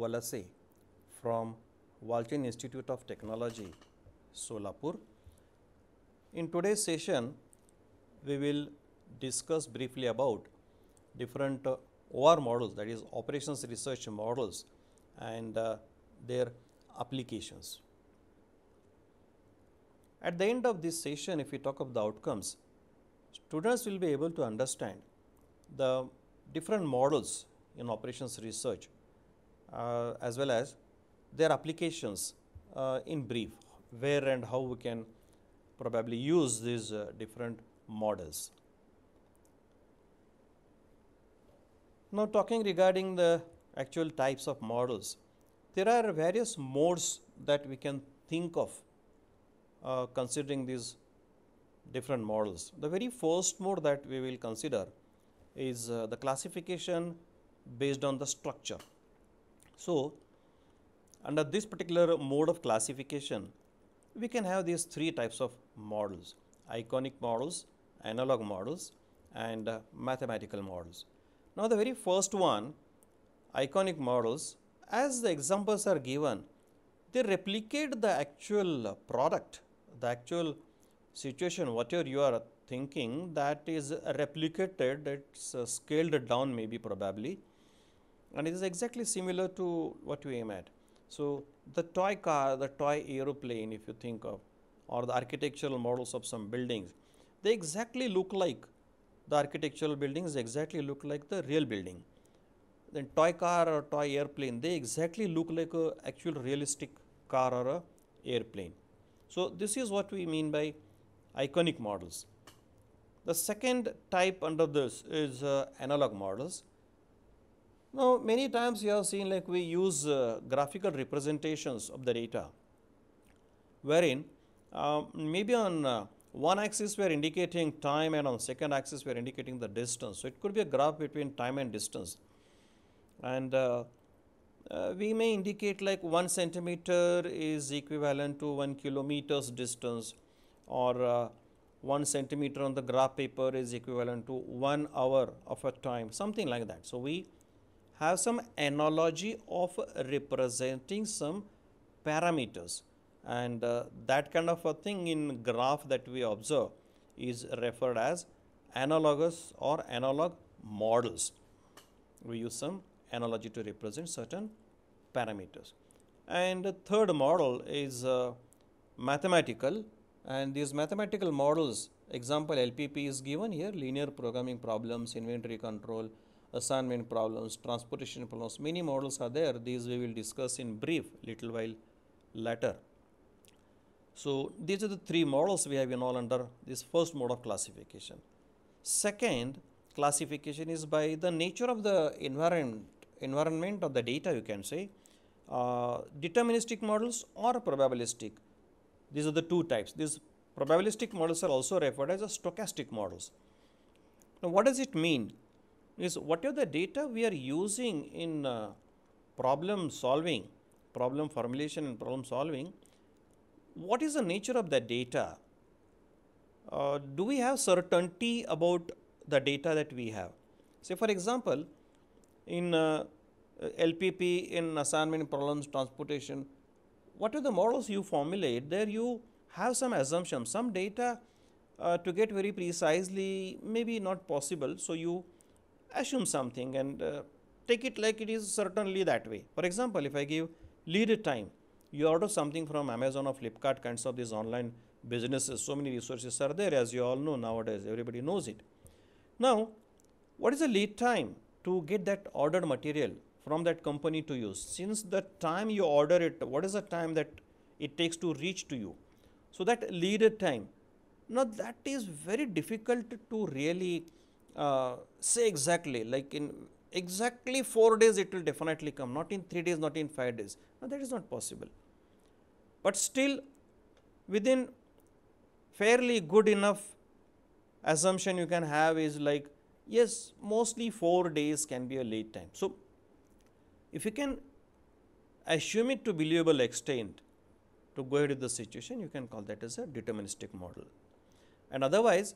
Walase from Walchin Institute of Technology, Solapur. In today's session, we will discuss briefly about different uh, OR models that is operations research models and uh, their applications. At the end of this session, if we talk of the outcomes, students will be able to understand the different models in operations research uh, as well as their applications uh, in brief, where and how we can probably use these uh, different models. Now talking regarding the actual types of models, there are various modes that we can think of uh, considering these different models. The very first mode that we will consider is uh, the classification based on the structure. So, under this particular mode of classification, we can have these three types of models, iconic models, analog models and uh, mathematical models. Now, the very first one, iconic models, as the examples are given, they replicate the actual product, the actual situation, whatever you are thinking that is replicated, it's uh, scaled down maybe probably and it is exactly similar to what you aim at. So, the toy car, the toy aeroplane if you think of or the architectural models of some buildings, they exactly look like the architectural buildings exactly look like the real building. Then toy car or toy airplane, they exactly look like a actual realistic car or a airplane. So, this is what we mean by iconic models. The second type under this is uh, analog models. Now, many times you have seen like we use uh, graphical representations of the data, wherein uh, maybe on uh, one axis we are indicating time and on second axis we are indicating the distance. So, it could be a graph between time and distance. And uh, uh, we may indicate like 1 centimeter is equivalent to 1 kilometers distance or uh, 1 centimeter on the graph paper is equivalent to 1 hour of a time, something like that. So, we have some analogy of representing some parameters and uh, that kind of a thing in graph that we observe is referred as analogous or analog models. We use some analogy to represent certain parameters. And the third model is uh, mathematical and these mathematical models example LPP is given here linear programming problems, inventory control, assignment problems, transportation problems. Many models are there. These we will discuss in brief little while later. So these are the three models we have in all under this first mode of classification. Second classification is by the nature of the environment, environment of the data you can say. Uh, deterministic models or probabilistic. These are the two types. These probabilistic models are also referred as stochastic models. Now what does it mean? is whatever the data we are using in uh, problem solving, problem formulation and problem solving, what is the nature of the data? Uh, do we have certainty about the data that we have? Say for example, in uh, LPP, in assignment problems, transportation, whatever the models you formulate, there you have some assumptions, some data uh, to get very precisely, maybe not possible. So, you assume something and uh, take it like it is certainly that way. For example, if I give lead time, you order something from Amazon or Flipkart kinds of these online businesses, so many resources are there as you all know nowadays, everybody knows it. Now, what is the lead time to get that ordered material from that company to you? Since the time you order it, what is the time that it takes to reach to you? So, that lead time. Now, that is very difficult to really uh, say exactly like in exactly 4 days it will definitely come not in 3 days not in 5 days now that is not possible but still within fairly good enough assumption you can have is like yes mostly 4 days can be a lead time so if you can assume it to believable extent to go ahead with the situation you can call that as a deterministic model and otherwise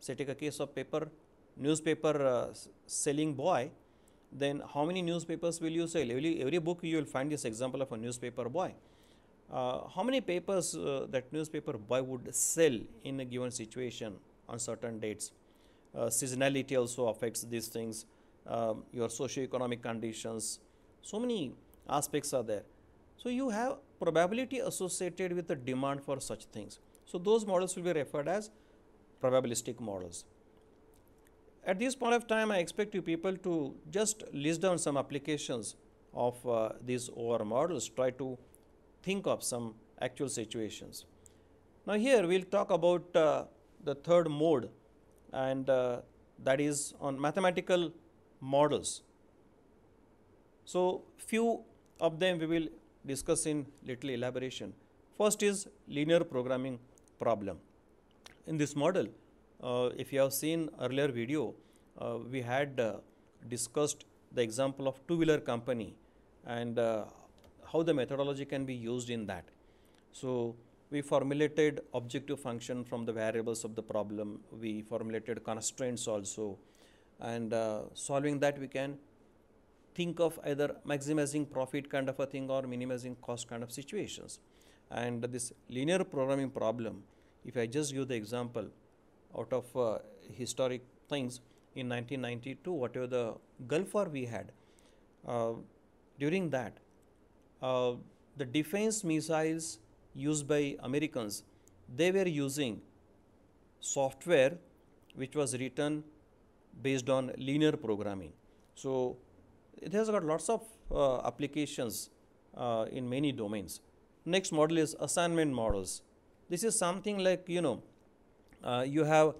say take a case of paper newspaper uh, selling boy, then how many newspapers will you sell? Every, every book you will find this example of a newspaper boy. Uh, how many papers uh, that newspaper boy would sell in a given situation on certain dates? Uh, seasonality also affects these things, um, your socio-economic conditions, so many aspects are there. So, you have probability associated with the demand for such things. So, those models will be referred as probabilistic models. At this point of time, I expect you people to just list down some applications of uh, these OR models, try to think of some actual situations. Now, here we will talk about uh, the third mode and uh, that is on mathematical models. So, few of them we will discuss in little elaboration. First is linear programming problem in this model, uh, if you have seen earlier video, uh, we had uh, discussed the example of two-wheeler company and how the methodology can be used in that. So, we formulated objective function from the variables of the problem, we formulated constraints also and uh, solving that we can think of either maximizing profit kind of a thing or minimizing cost kind of situations. And this linear programming problem if I just give the example out of uh, historic things in 1992, whatever the Gulf War we had, uh, during that, uh, the defense missiles used by Americans, they were using software which was written based on linear programming. So, it has got lots of uh, applications uh, in many domains. Next model is assignment models this is something like you know uh, you have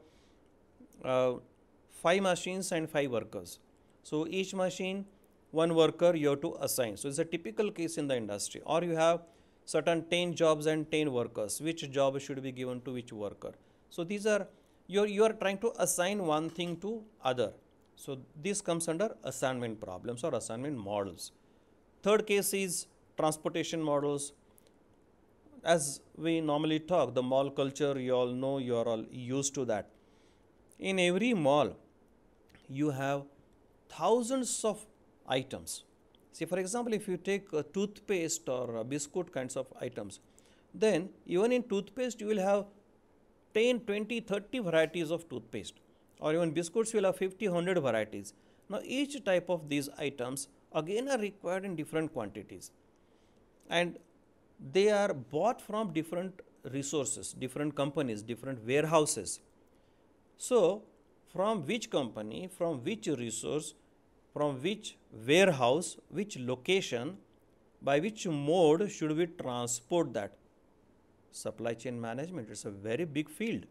uh, five machines and five workers so each machine one worker you have to assign so it's a typical case in the industry or you have certain 10 jobs and 10 workers which job should be given to which worker so these are you you are trying to assign one thing to other so this comes under assignment problems or assignment models third case is transportation models as we normally talk, the mall culture, you all know, you are all used to that. In every mall, you have thousands of items. See, for example, if you take a toothpaste or a biscuit kinds of items, then even in toothpaste, you will have 10, 20, 30 varieties of toothpaste, or even biscuits, you will have 50, 100 varieties. Now, each type of these items again are required in different quantities and they are bought from different resources, different companies, different warehouses. So, from which company, from which resource, from which warehouse, which location, by which mode should we transport that? Supply chain management is a very big field,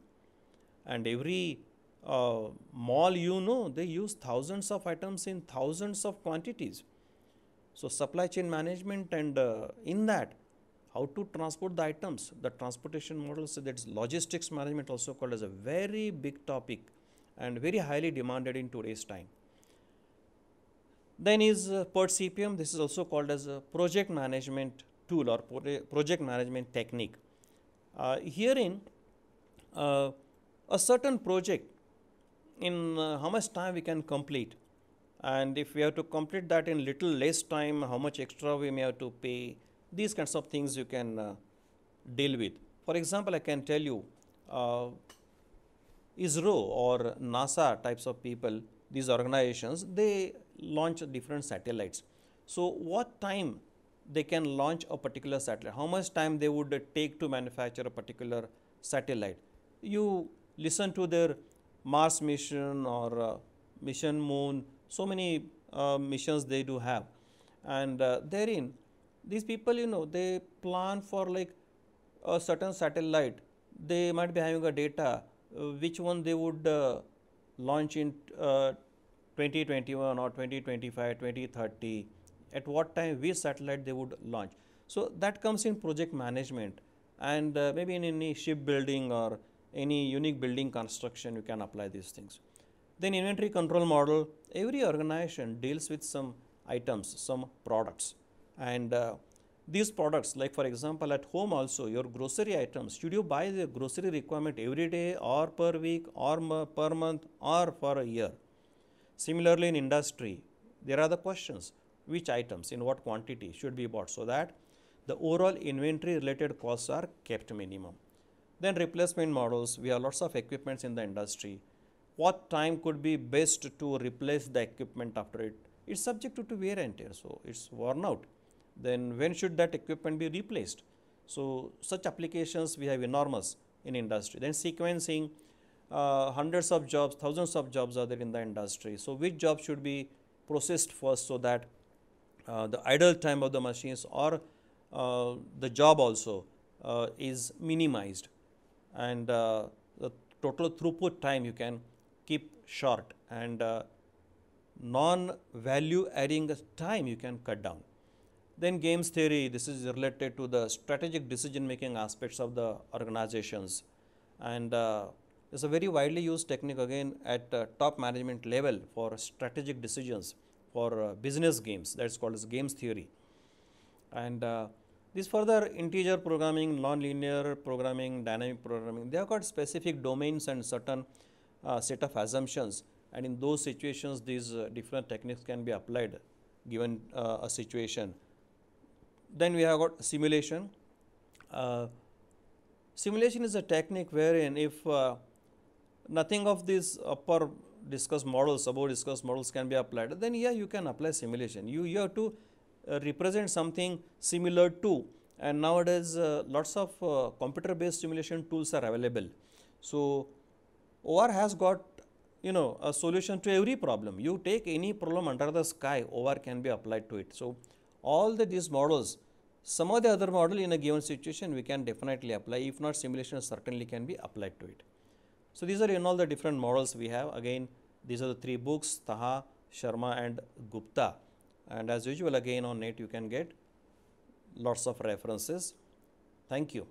and every uh, mall you know they use thousands of items in thousands of quantities. So, supply chain management, and uh, in that, how to transport the items, the transportation models, that's logistics management also called as a very big topic and very highly demanded in today's time. Then is uh, PERT CPM, this is also called as a project management tool or project management technique. Uh, herein, uh, a certain project in uh, how much time we can complete and if we have to complete that in little less time, how much extra we may have to pay these kinds of things you can uh, deal with. For example, I can tell you uh, ISRO or NASA types of people, these organizations, they launch different satellites. So, what time they can launch a particular satellite, how much time they would take to manufacture a particular satellite. You listen to their Mars mission or uh, mission moon, so many uh, missions they do have. And uh, therein, these people you know they plan for like a certain satellite they might be having a data uh, which one they would uh, launch in uh, 2021 or 2025 2030 at what time which satellite they would launch so that comes in project management and uh, maybe in any shipbuilding or any unique building construction you can apply these things then inventory control model every organization deals with some items some products and uh, these products like for example at home also your grocery items should you buy the grocery requirement every day or per week or per month or for a year similarly in industry there are the questions which items in what quantity should be bought so that the overall inventory related costs are kept minimum then replacement models we have lots of equipments in the industry what time could be best to replace the equipment after it it's subject to, to wear and tear so it's worn out then when should that equipment be replaced? So, such applications we have enormous in industry. Then sequencing, uh, hundreds of jobs, thousands of jobs are there in the industry. So, which job should be processed first so that uh, the idle time of the machines or uh, the job also uh, is minimized and uh, the total throughput time you can keep short and uh, non value adding time you can cut down. Then games theory, this is related to the strategic decision making aspects of the organizations. And uh, it's a very widely used technique again at uh, top management level for strategic decisions for uh, business games. That's called as games theory. And uh, these further integer programming, nonlinear programming, dynamic programming, they have got specific domains and certain uh, set of assumptions. And in those situations, these uh, different techniques can be applied given a situation then we have got simulation. Uh, simulation is a technique wherein if uh, nothing of these upper discussed models, above discussed models can be applied, then yeah, you can apply simulation. You, you have to uh, represent something similar to and nowadays uh, lots of uh, computer based simulation tools are available. So, OR has got you know a solution to every problem. You take any problem under the sky, OR can be applied to it. So, all the these models some of the other model in a given situation we can definitely apply if not simulation certainly can be applied to it. So, these are in all the different models we have again these are the three books Taha, Sharma and Gupta and as usual again on net you can get lots of references. Thank you.